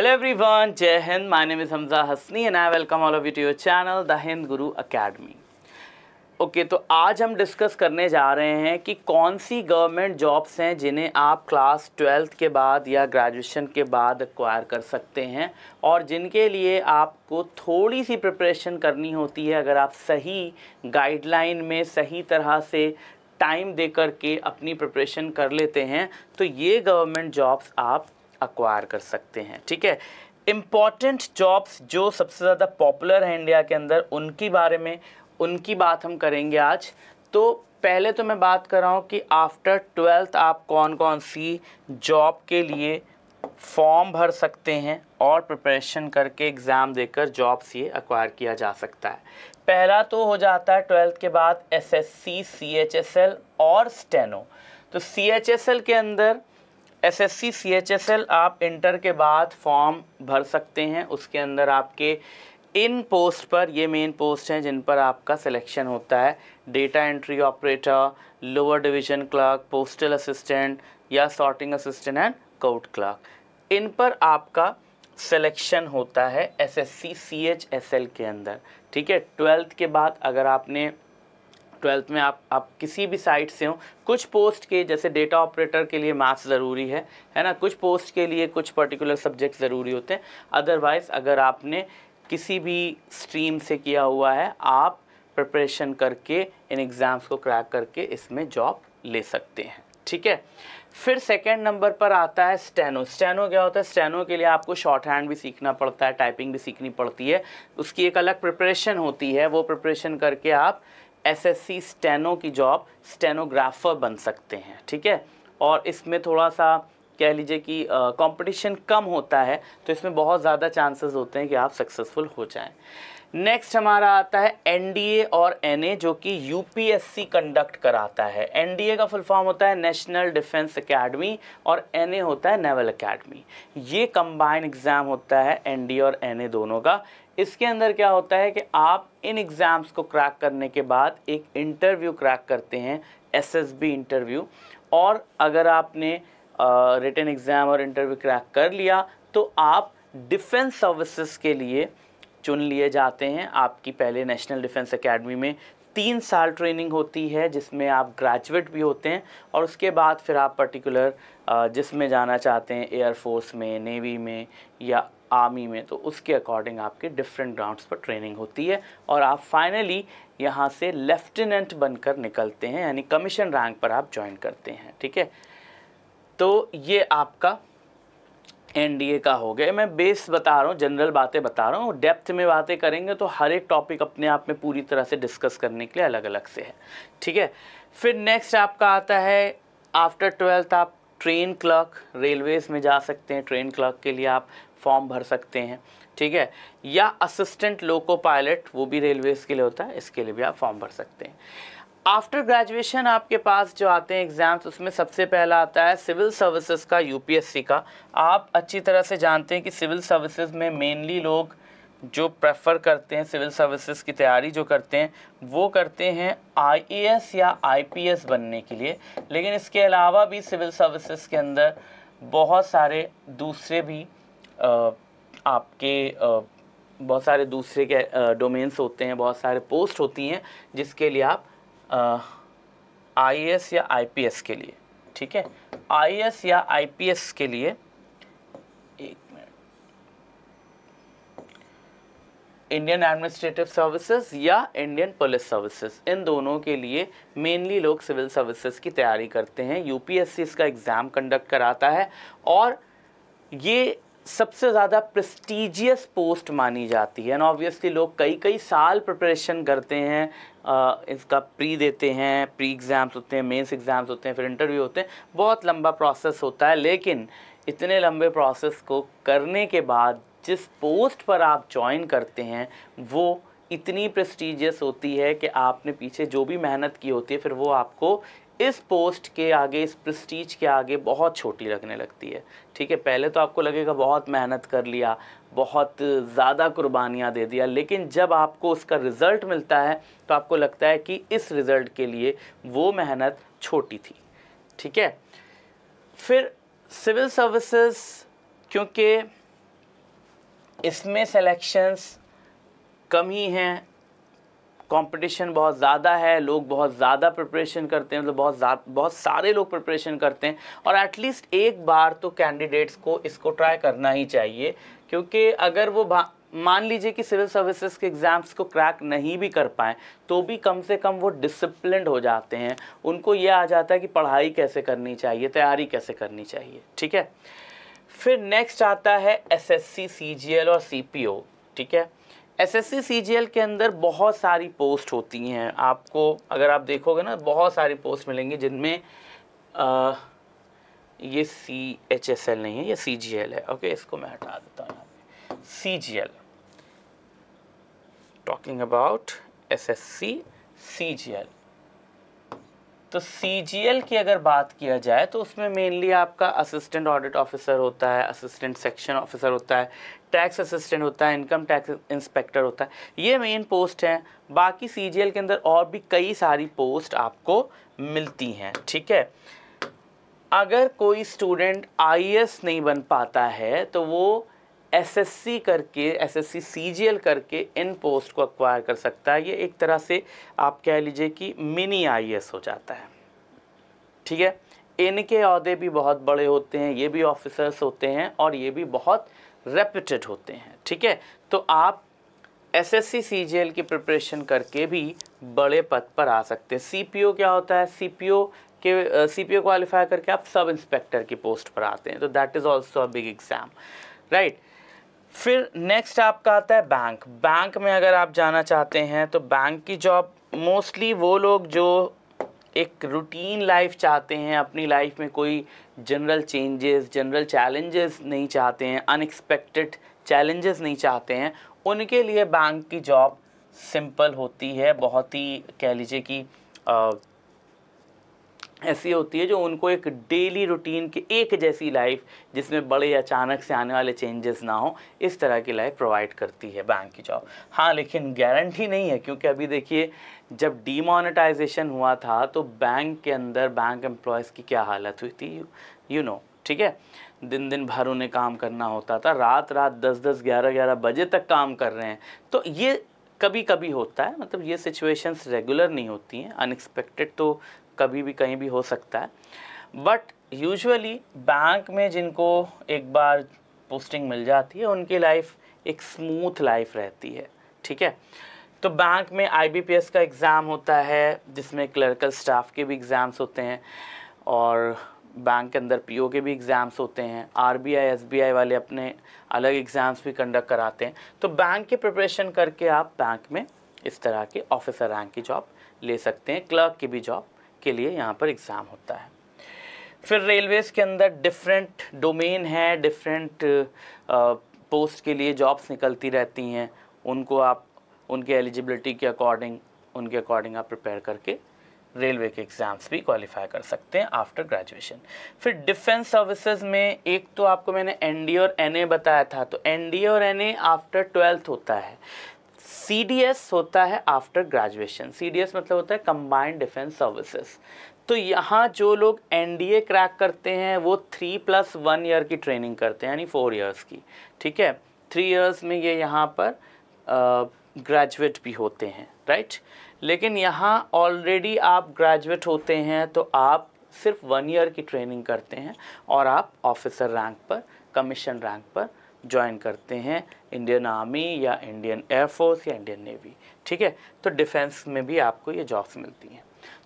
hello everyone Jai Hind my name is Hamza Hasni and I welcome all of you to your channel the Hind Guru Academy okay तो आज हम discuss करने जा रहे हैं कि कौन सी गवर्नमेंट जॉब्स हैं जिन्हें आप क्लास ट्वेल्थ के बाद या ग्रेजुएशन के बाद एक्वायर कर सकते हैं और जिनके लिए आपको थोड़ी सी प्रिपरेशन करनी होती है अगर आप सही गाइडलाइन में सही तरह से टाइम दे करके अपनी प्रिपरेशन कर लेते हैं तो ये गवर्नमेंट जॉब्स आप अक्वायर कर सकते हैं ठीक है इम्पॉर्टेंट जॉब्स जो सबसे ज़्यादा पॉपुलर हैं इंडिया के अंदर उनकी बारे में उनकी बात हम करेंगे आज तो पहले तो मैं बात कर रहा हूँ कि आफ्टर ट्वेल्थ आप कौन कौन सी जॉब के लिए फॉर्म भर सकते हैं और प्रिपरेशन करके एग्ज़ाम देकर जॉब्स ये अक्वायर किया जा सकता है पहला तो हो जाता है ट्वेल्थ के बाद एसएससी, सीएचएसएल और स्टेनो तो सीएचएसएल के अंदर एसएससी सीएचएसएल आप इंटर के बाद फॉर्म भर सकते हैं उसके अंदर आपके इन पोस्ट पर ये मेन पोस्ट हैं जिन पर आपका सिलेक्शन होता है data entry operator lower division clerk postal assistant या sorting assistant and court clerk इन पर आपका सिलेक्शन होता है एसएससी सीएचएसएल के अंदर ठीक है ट्वेल्थ के बाद अगर आपने ट्वेल्थ में आप आप किसी भी साइट से हो कुछ पोस्ट के जैसे डेटा ऑपरेटर के लिए मैथ्स ज़रूरी है है ना कुछ पोस्ट के लिए कुछ पर्टिकुलर सब्जेक्ट ज़रूरी होते हैं अदरवाइज़ अगर आपने किसी भी स्ट्रीम से किया हुआ है आप प्रिपरेशन करके इन एग्ज़ाम्स को क्रैक करके इसमें जॉब ले सकते हैं ठीक है फिर सेकेंड नंबर पर आता है स्टेनो स्टेनो क्या होता है स्टेनो के लिए आपको शॉर्ट हैंड भी सीखना पड़ता है टाइपिंग भी सीखनी पड़ती है उसकी एक अलग प्रिपरेशन होती है वो प्रिपरेशन करके आप एसएससी स्टेनो की जॉब स्टेनोग्राफर बन सकते हैं ठीक है और इसमें थोड़ा सा कह लीजिए कि कंपटीशन कम होता है तो इसमें बहुत ज़्यादा चांसेस होते हैं कि आप सक्सेसफुल हो जाएं नेक्स्ट हमारा आता है एनडीए और एनए जो कि यूपीएससी कंडक्ट कराता है एनडीए का फुल फॉर्म होता है नेशनल डिफेंस एकेडमी और एनए होता है नेवल एकेडमी ये कंबाइन एग्ज़ाम होता है एनडीए और एनए दोनों का इसके अंदर क्या होता है कि आप इन एग्ज़ाम्स को क्रैक करने के बाद एक इंटरव्यू क्रैक करते हैं एस इंटरव्यू और अगर आपने रिटर्न एग्ज़ाम और इंटरव्यू क्रैक कर लिया तो आप डिफेंस सर्विसेज के लिए चुन लिए जाते हैं आपकी पहले नेशनल डिफेंस एकेडमी में तीन साल ट्रेनिंग होती है जिसमें आप ग्रेजुएट भी होते हैं और उसके बाद फिर आप पर्टिकुलर जिसमें जाना चाहते हैं एयरफोर्स में नेवी में या आर्मी में तो उसके अकॉर्डिंग आपके डिफरेंट ग्राउंड्स पर ट्रेनिंग होती है और आप फाइनली यहाँ से लेफ्टिनेंट बनकर निकलते हैं यानी कमीशन रैंक पर आप ज्वाइन करते हैं ठीक है तो ये आपका एनडीए का हो गया मैं बेस बता रहा हूँ जनरल बातें बता रहा हूँ डेप्थ में बातें करेंगे तो हर एक टॉपिक अपने आप में पूरी तरह से डिस्कस करने के लिए अलग अलग से है ठीक है फिर नेक्स्ट आपका आता है आफ्टर ट्वेल्थ आप ट्रेन क्लर्क रेलवेज़ में जा सकते हैं ट्रेन क्लर्क के लिए आप फॉर्म भर सकते हैं ठीक है या असिस्टेंट लोको पायलट वो भी रेलवेज़ के लिए होता है इसके लिए भी आप फॉर्म भर सकते हैं आफ्टर ग्रेजुएशन आपके पास जो आते हैं एग्ज़ाम्स उसमें सबसे पहला आता है सिविल सर्विसेज का यूपीएससी का आप अच्छी तरह से जानते हैं कि सिविल सर्विसेज में मेनली लोग जो प्रेफर करते हैं सिविल सर्विसेज की तैयारी जो करते हैं वो करते हैं आईएएस या आईपीएस बनने के लिए लेकिन इसके अलावा भी सिविल सर्विसेज के अंदर बहुत सारे दूसरे भी आ, आपके आ, बहुत सारे दूसरे के डोमेन्स होते हैं बहुत सारे पोस्ट होती हैं जिसके लिए आप एस या आई के लिए ठीक है एस या आई के लिए एक मिनट इंडियन एडमिनिस्ट्रेटिव सर्विसेज या इंडियन पुलिस सर्विसेज इन दोनों के लिए मेनली लोग सिविल सर्विसेज की तैयारी करते हैं यूपीएससी इसका एग्ज़ाम कंडक्ट कराता है और ये सबसे ज़्यादा प्रेस्टिजियस पोस्ट मानी जाती है एंड ऑब्वियसली लोग कई कई साल प्रिपरेशन करते हैं आ, इसका प्री देते हैं प्री एग्ज़ाम्स होते हैं मेंस एग्ज़ाम्स होते हैं फिर इंटरव्यू होते हैं बहुत लंबा प्रोसेस होता है लेकिन इतने लंबे प्रोसेस को करने के बाद जिस पोस्ट पर आप ज्वाइन करते हैं वो इतनी प्रेस्टिजियस होती है कि आपने पीछे जो भी मेहनत की होती है फिर वो आपको इस पोस्ट के आगे इस प्रस्टीज के आगे बहुत छोटी लगने लगती है ठीक है पहले तो आपको लगेगा बहुत मेहनत कर लिया बहुत ज़्यादा कुर्बानियाँ दे दिया लेकिन जब आपको उसका रिज़ल्ट मिलता है तो आपको लगता है कि इस रिज़ल्ट के लिए वो मेहनत छोटी थी ठीक है फिर सिविल सर्विसेज क्योंकि इसमें सेलेक्शंस कम ही हैं कंपटीशन बहुत ज़्यादा है लोग बहुत ज़्यादा प्रिपरेशन करते हैं मतलब तो बहुत बहुत सारे लोग प्रिपरेशन करते हैं और एटलीस्ट एक बार तो कैंडिडेट्स को इसको ट्राई करना ही चाहिए क्योंकि अगर वो मान लीजिए कि सिविल सर्विसेज के एग्ज़ाम्स को क्रैक नहीं भी कर पाएँ तो भी कम से कम वो डिसिप्लिन हो जाते हैं उनको ये आ जाता है कि पढ़ाई कैसे करनी चाहिए तैयारी कैसे करनी चाहिए ठीक है फिर नेक्स्ट आता है एसएससी, सीजीएल और सीपीओ ठीक है एसएससी सीजीएल के अंदर बहुत सारी पोस्ट होती हैं आपको अगर आप देखोगे ना बहुत सारी पोस्ट मिलेंगी जिनमें ये सी एच एस एल नहीं है ये सी जी एल है ओके इसको मैं हटा देता हूँ यहाँ पे C G L talking about S S C C G L तो सी की अगर बात किया जाए तो उसमें मेनली आपका असिस्टेंट ऑडिट ऑफिसर होता है असिस्टेंट सेक्शन ऑफिसर होता है टैक्स असिस्टेंट होता है इनकम टैक्स इंस्पेक्टर होता है ये मेन पोस्ट हैं बाकी सी के अंदर और भी कई सारी पोस्ट आपको मिलती हैं ठीक है अगर कोई स्टूडेंट आई नहीं बन पाता है तो वो एसएससी करके एसएससी सीजीएल करके इन पोस्ट को अक्वायर कर सकता है ये एक तरह से आप कह लीजिए कि मिनी आईएएस e हो जाता है ठीक है इनके अहदे भी बहुत बड़े होते हैं ये भी ऑफिसर्स होते हैं और ये भी बहुत रेप्यूटेड होते हैं ठीक है तो आप एस एस सी की प्रिपरेशन करके भी बड़े पद पर आ सकते हैं सी क्या होता है सी के सी पी क्वालिफाई करके आप सब इंस्पेक्टर की पोस्ट पर आते हैं तो that is also a big exam right फिर नेक्स्ट आपका आता है बैंक बैंक में अगर आप जाना चाहते हैं तो बैंक की जॉब मोस्टली वो लोग जो एक रूटीन लाइफ चाहते हैं अपनी लाइफ में कोई जनरल चेंजेस जनरल चैलेंजेस नहीं चाहते हैं अनएक्सपेक्टेड चैलेंजेस नहीं चाहते हैं उनके लिए बैंक की जॉब सिंपल होती है बहुत ही कह लीजिए कि ऐसी होती है जो उनको एक डेली रूटीन की एक जैसी लाइफ जिसमें बड़े अचानक से आने वाले चेंजेस ना हो इस तरह की लाइफ प्रोवाइड करती है बैंक की जॉब हाँ लेकिन गारंटी नहीं है क्योंकि अभी देखिए जब डीमोनेटाइजेशन हुआ था तो बैंक के अंदर बैंक एम्प्लॉयज़ की क्या हालत हुई थी यू नो ठीक है दिन दिन भर उन्हें काम करना होता था रात रात दस दस ग्यारह ग्यारह बजे तक काम कर रहे हैं तो ये कभी कभी होता है मतलब ये सिचुएशंस रेगुलर नहीं होती हैं अनएक्सपेक्टेड तो कभी भी कहीं भी हो सकता है बट यूजुअली बैंक में जिनको एक बार पोस्टिंग मिल जाती है उनकी लाइफ एक स्मूथ लाइफ रहती है ठीक है तो बैंक में आईबीपीएस का एग्ज़ाम होता है जिसमें क्लर्कल स्टाफ के भी एग्ज़ाम्स होते हैं और बैंक के अंदर पीओ के भी एग्ज़ाम्स होते हैं आरबीआई एसबीआई वाले अपने अलग एग्ज़ाम्स भी कंडक्ट कराते हैं तो बैंक के प्रिपरेशन करके आप बैंक में इस तरह के ऑफिसर रैंक की जॉब ले सकते हैं क्लर्क की भी जॉब के लिए यहाँ पर एग्ज़ाम होता है फिर रेलवेज़ के अंदर डिफरेंट डोमेन है डिफरेंट पोस्ट के लिए जॉब्स निकलती रहती हैं उनको आप उनके एलिजिबिलिटी के अकॉर्डिंग उनके अकॉर्डिंग आप प्रिपेयर करके रेलवे के एग्ज़ाम्स भी क्वालिफाई कर सकते हैं आफ्टर ग्रेजुएशन फिर डिफेंस सर्विसेज में एक तो आपको मैंने एनडीए और एनए बताया था तो एनडीए और एनए आफ्टर ट्वेल्थ होता है सी होता है आफ्टर ग्रेजुएशन सी मतलब होता है कंबाइंड डिफेंस सर्विसेज तो यहाँ जो लोग एन क्रैक करते हैं वो थ्री प्लस वन ईयर की ट्रेनिंग करते हैं यानी फोर ईयर्स की ठीक है थ्री ईयर्स में ये यहाँ पर ग्रेजुएट भी होते हैं राइट लेकिन यहाँ ऑलरेडी आप ग्रेजुएट होते हैं तो आप सिर्फ वन ईयर की ट्रेनिंग करते हैं और आप ऑफिसर रैंक पर कमीशन रैंक पर ज्वाइन करते हैं इंडियन आर्मी या इंडियन एयरफोर्स या इंडियन नेवी ठीक है तो डिफेंस में भी आपको ये जॉब्स मिलती हैं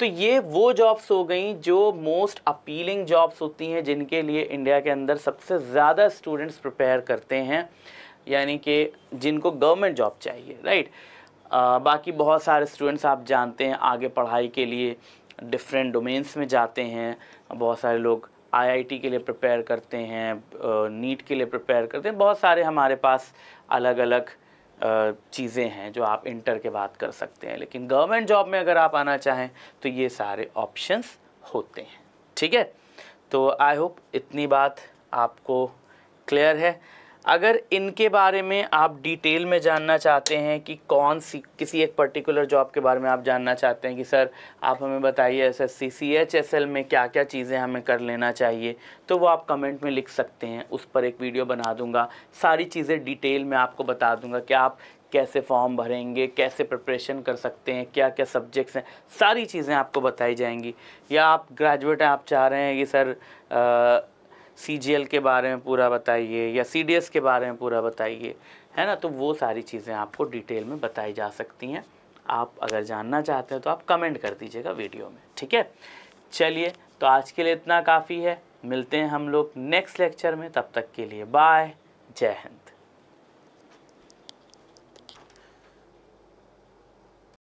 तो ये वो जॉब्स हो गई जो मोस्ट अपीलिंग जॉब्स होती हैं जिनके लिए इंडिया के अंदर सबसे ज़्यादा स्टूडेंट्स प्रिपेयर करते हैं यानी कि जिनको गवर्नमेंट जॉब चाहिए राइट आ, बाकी बहुत सारे स्टूडेंट्स आप जानते हैं आगे पढ़ाई के लिए डिफरेंट डोमेन्स में जाते हैं बहुत सारे लोग आईआईटी के लिए प्रिपेयर करते हैं नीट के लिए प्रिपेयर करते हैं बहुत सारे हमारे पास अलग अलग चीज़ें हैं जो आप इंटर के बाद कर सकते हैं लेकिन गवर्नमेंट जॉब में अगर आप आना चाहें तो ये सारे ऑप्शंस होते हैं ठीक है तो आई होप इतनी बात आपको क्लियर है अगर इनके बारे में आप डिटेल में जानना चाहते हैं कि कौन सी किसी एक पर्टिकुलर जॉब के बारे में आप जानना चाहते हैं कि सर आप हमें बताइए S S C C H S L में क्या क्या चीज़ें हमें कर लेना चाहिए तो वो आप कमेंट में लिख सकते हैं उस पर एक वीडियो बना दूंगा सारी चीज़ें डिटेल में आपको बता दूंगा कि आप कैसे फॉर्म भरेंगे कैसे प्रिपरेशन कर सकते हैं क्या क्या सब्जेक्ट्स हैं सारी चीज़ें आपको बताई जाएंगी या आप ग्रेजुएट हैं आप चाह रहे हैं कि सर आ, सी के बारे में पूरा बताइए या सी के बारे में पूरा बताइए है ना तो वो सारी चीज़ें आपको डिटेल में बताई जा सकती हैं आप अगर जानना चाहते हैं तो आप कमेंट कर दीजिएगा वीडियो में ठीक है चलिए तो आज के लिए इतना काफ़ी है मिलते हैं हम लोग नेक्स्ट लेक्चर में तब तक के लिए बाय जय हिंद